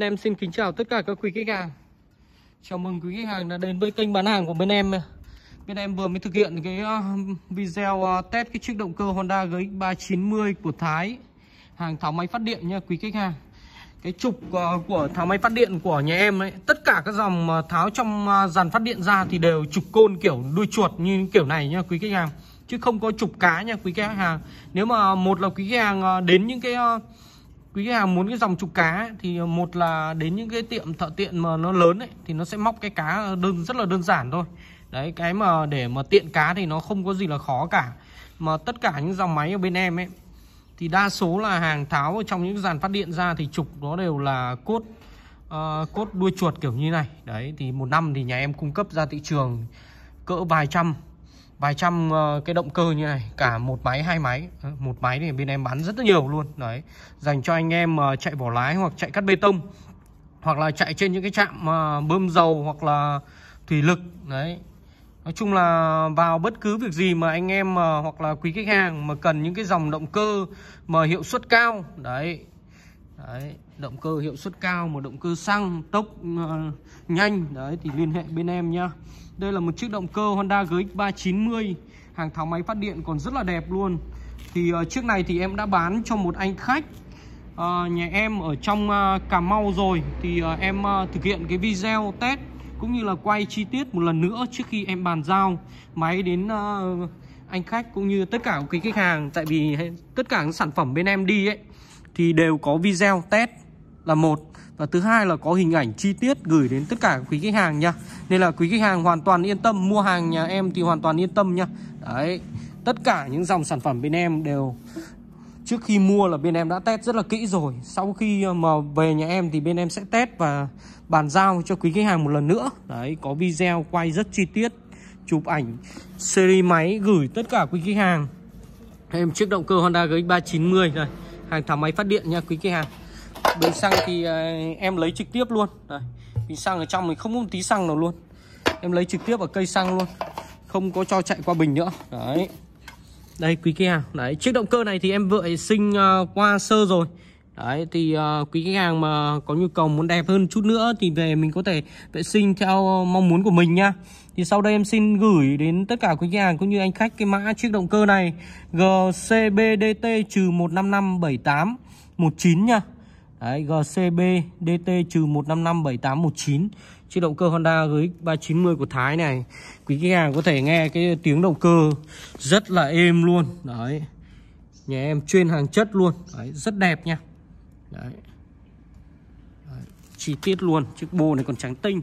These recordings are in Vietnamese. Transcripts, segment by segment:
bên em xin kính chào tất cả các quý khách hàng Chào mừng quý khách hàng đã đến với kênh bán hàng của bên em Bên em vừa mới thực hiện cái ờ, video ờ, test cái chiếc động cơ Honda GX390 của Thái Hàng tháo máy phát điện nha quý khách hàng Cái trục ờ, của tháo máy phát điện của nhà em ấy Tất cả các dòng tháo trong dàn phát điện ra thì đều trục côn kiểu đuôi chuột như kiểu này nha quý khách hàng Chứ không có trục cá nha quý khách hàng Nếu mà một là quý khách hàng đến những cái quý khách hàng muốn cái dòng trục cá ấy, thì một là đến những cái tiệm thợ tiện mà nó lớn ấy, thì nó sẽ móc cái cá đơn rất là đơn giản thôi đấy cái mà để mà tiện cá thì nó không có gì là khó cả mà tất cả những dòng máy ở bên em ấy thì đa số là hàng tháo ở trong những dàn phát điện ra thì trục nó đều là cốt uh, cốt đuôi chuột kiểu như này đấy thì một năm thì nhà em cung cấp ra thị trường cỡ vài trăm vài trăm ờ, cái động cơ như này cả một máy hai máy ờ, một máy thì bên em bán rất là nhiều luôn đấy dành cho anh em ờ, chạy vỏ lái hoặc chạy cắt bê tông hoặc là chạy trên những cái trạm bơm dầu hoặc là thủy lực đấy Nói chung là vào bất cứ việc gì mà anh em hoặc là quý khách hàng mà cần những cái dòng động cơ mà hiệu suất cao đấy đấy, động cơ hiệu suất cao một động cơ xăng tốc uh, nhanh đấy thì liên hệ bên em nhá đây là một chiếc động cơ Honda GX 390 hàng tháo máy phát điện còn rất là đẹp luôn thì uh, chiếc này thì em đã bán cho một anh khách uh, nhà em ở trong uh, Cà Mau rồi thì uh, em uh, thực hiện cái video test cũng như là quay chi tiết một lần nữa trước khi em bàn giao máy đến uh, anh khách cũng như tất cả cái khách hàng tại vì tất cả các sản phẩm bên em đi ấy thì đều có video test là một và thứ hai là có hình ảnh chi tiết gửi đến tất cả quý khách hàng nha nên là quý khách hàng hoàn toàn yên tâm mua hàng nhà em thì hoàn toàn yên tâm nha đấy tất cả những dòng sản phẩm bên em đều trước khi mua là bên em đã test rất là kỹ rồi sau khi ờ, mà về nhà em thì bên em sẽ test và bàn giao cho quý khách hàng một lần nữa đấy có video quay rất chi tiết chụp ảnh series máy gửi tất cả quý khách hàng em chiếc động cơ Honda GX390 này hàng tháo máy phát điện nha quý khách hàng bình xăng thì ờ, em lấy trực tiếp luôn đây bình xăng ở trong mình không có một tí xăng nào luôn em lấy trực tiếp ở cây xăng luôn không có cho chạy qua bình nữa đấy đây quý khách hàng đấy chiếc động cơ này thì em vợ sinh ờ, qua sơ rồi Đấy thì uh, quý khách hàng mà có nhu cầu muốn đẹp hơn chút nữa thì về mình có thể vệ sinh theo mong muốn của mình nhá. Thì sau đây em xin gửi đến tất cả quý khách hàng cũng như anh khách cái mã chiếc động cơ này GCBDT-1557819 nhá. Đấy GCB DT-1557819 Chiếc động cơ Honda GX390 của Thái này Quý khách hàng có thể nghe cái tiếng động cơ Rất là êm luôn Đấy Nhà em chuyên hàng chất luôn Đấy, Rất đẹp nha đấy. đấy chi tiết luôn chiếc bô này còn trắng tinh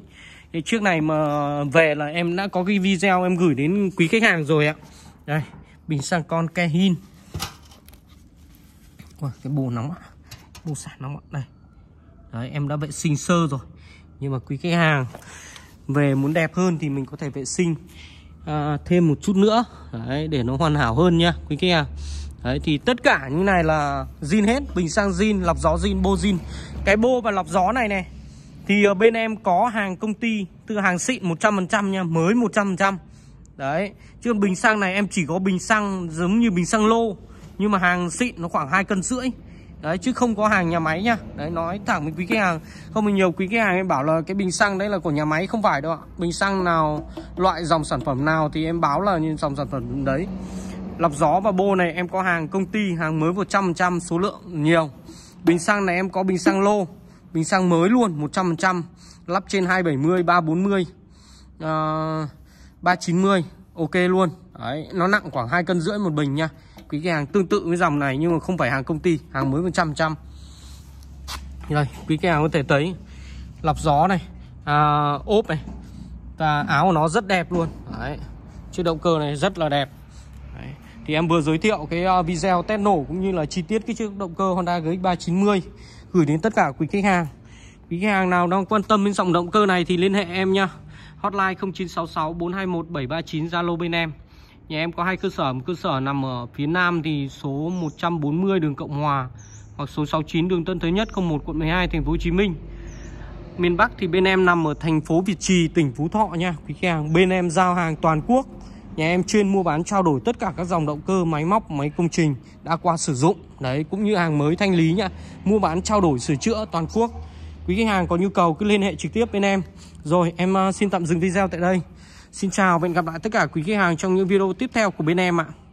cái chiếc này mà về là em đã có cái video em gửi đến quý khách hàng rồi ạ đây bình xăng con Kehin Ui, cái bù nóng ạ bù sạc nóng ạ đây đấy em đã vệ sinh sơ rồi nhưng mà quý khách hàng về muốn đẹp hơn thì mình có thể vệ sinh à, thêm một chút nữa đấy, để nó hoàn hảo hơn nha quý khách hàng Đấy thì tất cả như này là zin hết Bình xăng zin, lọc gió zin, bô zin Cái bô và lọc gió này này Thì ở ờ, bên em có hàng công ty Từ hàng xịn 100% nha Mới 100% Đấy Chứ bình xăng này em chỉ có bình xăng giống như bình xăng lô Nhưng mà hàng xịn nó khoảng hai cân rưỡi Đấy chứ không có hàng nhà máy nha Đấy nói thẳng với quý khách hàng Không mình nhiều quý khách hàng em bảo là cái bình xăng đấy là của nhà máy Không phải đâu ạ Bình xăng nào Loại dòng sản phẩm nào thì em báo là như dòng sản phẩm đấy lọc gió và bô này em có hàng công ty hàng mới 100% số lượng nhiều bình xăng này em có bình xăng lô bình xăng mới luôn 100% lắp trên 270 340 uh, 390 ok luôn Đấy, nó nặng khoảng hai cân rưỡi một bình nha quý khách hàng tương tự với dòng này nhưng mà không phải hàng công ty hàng mới 100% đây quý khách hàng có thể thấy lọc gió này à, ốp này và áo của nó rất đẹp luôn đấy chiếc động cơ này rất là đẹp đấy thì em vừa giới thiệu cái ờ, video test nổ cũng như là chi tiết cái chiếc động cơ Honda GX390 gửi đến tất cả quý khách hàng. Quý khách hàng nào đang quan tâm đến dòng động cơ này thì liên hệ em nha. Hotline 0966 421 739 Zalo bên em. Nhà em có hai cơ sở, một cơ sở nằm ở phía Nam thì số 140 đường Cộng Hòa hoặc số 69 đường Tân Thới Nhất 01 quận 12 thành phố Hồ Chí Minh. Miền Bắc thì bên em nằm ở thành phố Việt Trì, tỉnh Phú Thọ nha. Quý khách hàng bên em giao hàng toàn quốc Nhà em chuyên mua bán trao đổi tất cả các dòng động cơ, máy móc, máy công trình đã qua sử dụng. Đấy, cũng như hàng mới thanh lý nhá. Mua bán trao đổi sửa chữa toàn quốc. Quý khách hàng có nhu cầu cứ liên hệ trực tiếp bên em. Rồi, em à, xin tạm dừng video tại đây. Xin chào và hẹn gặp lại tất cả quý khách hàng trong những video tiếp theo của bên em ạ.